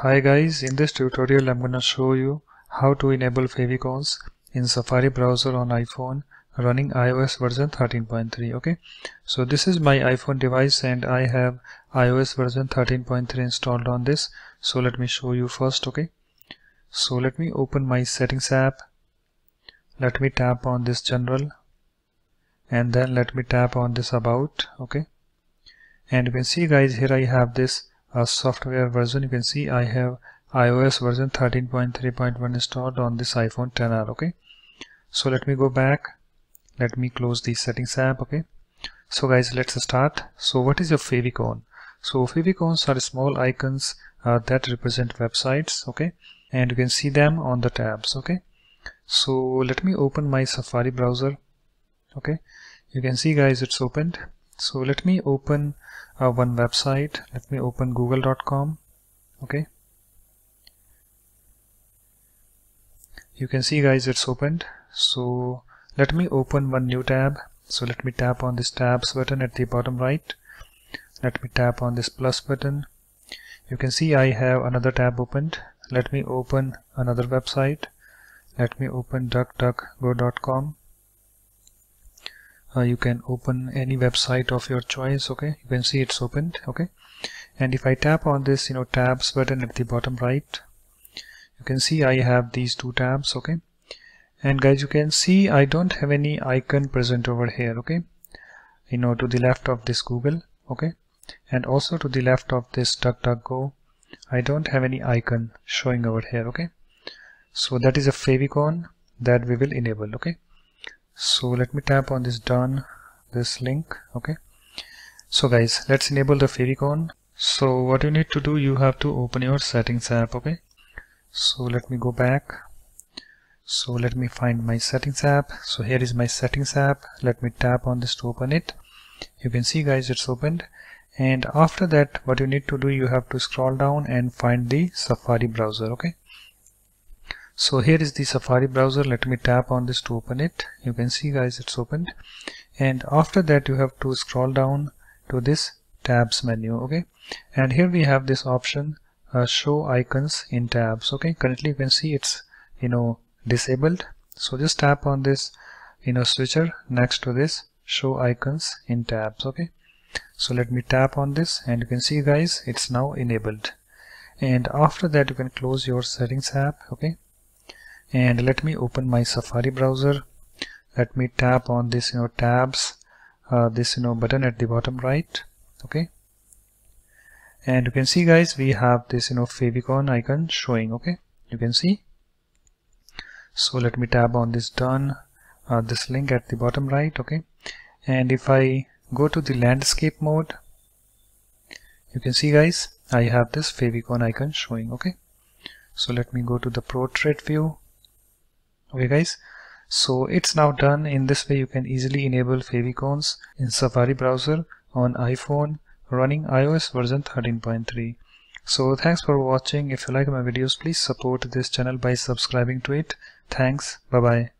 Hi guys, in this tutorial I'm gonna show you how to enable favicons in Safari browser on iPhone running iOS version 13.3 okay so this is my iPhone device and I have iOS version 13.3 installed on this so let me show you first okay so let me open my settings app let me tap on this general and then let me tap on this about okay and you can see guys here I have this a software version you can see I have iOS version 13.3.1 installed on this iPhone 10R okay so let me go back let me close the settings app okay so guys let's start so what is your favicon so favicons are small icons uh, that represent websites okay and you can see them on the tabs okay so let me open my safari browser okay you can see guys it's opened so let me open uh, one website let me open google.com okay you can see guys it's opened so let me open one new tab so let me tap on this tabs button at the bottom right let me tap on this plus button you can see I have another tab opened let me open another website let me open duckduckgo.com uh, you can open any website of your choice okay you can see it's opened okay and if I tap on this you know tabs button at the bottom right you can see I have these two tabs okay and guys you can see I don't have any icon present over here okay you know to the left of this Google okay and also to the left of this DuckDuckGo I don't have any icon showing over here okay so that is a favicon that we will enable okay so let me tap on this done this link okay so guys let's enable the favicon so what you need to do you have to open your settings app okay so let me go back so let me find my settings app so here is my settings app let me tap on this to open it you can see guys it's opened and after that what you need to do you have to scroll down and find the safari browser okay so here is the Safari browser let me tap on this to open it you can see guys it's opened and after that you have to scroll down to this tabs menu okay and here we have this option uh, show icons in tabs okay currently you can see it's you know disabled so just tap on this you know switcher next to this show icons in tabs okay so let me tap on this and you can see guys it's now enabled and after that you can close your settings app okay and let me open my Safari browser let me tap on this you know tabs uh, this you know button at the bottom right okay and you can see guys we have this you know favicon icon showing okay you can see so let me tap on this done uh, this link at the bottom right okay and if I go to the landscape mode you can see guys I have this favicon icon showing okay so let me go to the portrait view okay guys so it's now done in this way you can easily enable favicons in Safari browser on iPhone running iOS version 13.3 so thanks for watching if you like my videos please support this channel by subscribing to it thanks bye bye